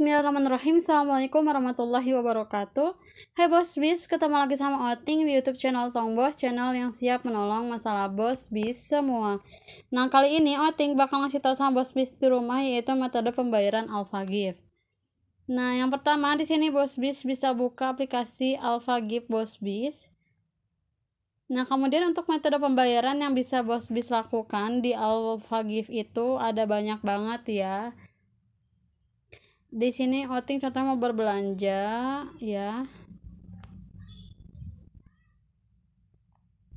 Bismillahirrahmanirrahim Assalamualaikum warahmatullahi wabarakatuh Hai Bos Bis, ketemu lagi sama Oting di Youtube channel Tong Bos Channel yang siap menolong masalah Bos Bis semua Nah kali ini Oting bakal ngasih tau sama Bos Bis di rumah Yaitu metode pembayaran Alphagif Nah yang pertama di sini Bos Bis bisa buka aplikasi Alphagif Bos Bis Nah, kemudian untuk metode pembayaran yang bisa Bos Bis lakukan di AlphaGift itu ada banyak banget ya di sini outing contoh mau berbelanja ya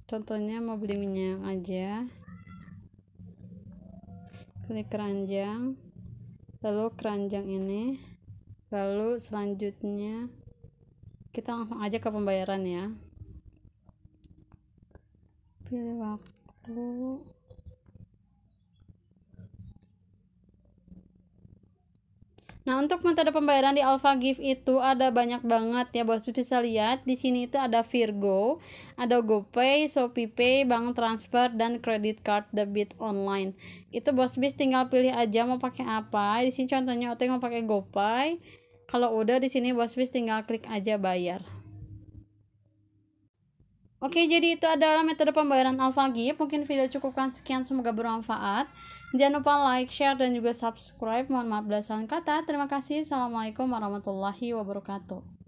contohnya mau beli minyak aja klik keranjang lalu keranjang ini lalu selanjutnya kita langsung aja ke pembayaran ya pilih waktu Nah, untuk metode pembayaran di Alpha Gift itu ada banyak banget ya, Bos. Bisa lihat di sini itu ada Virgo, ada GoPay, ShopeePay, bank transfer dan credit card debit online. Itu Bos Bis tinggal pilih aja mau pakai apa. Di sini contohnya Oteng mau pakai GoPay. Kalau udah di sini Bos Bis tinggal klik aja bayar. Oke, jadi itu adalah metode pembayaran Alphagip. Mungkin video cukupkan sekian, semoga bermanfaat. Jangan lupa like, share, dan juga subscribe. Mohon maaf belasan kata. Terima kasih. Assalamualaikum warahmatullahi wabarakatuh.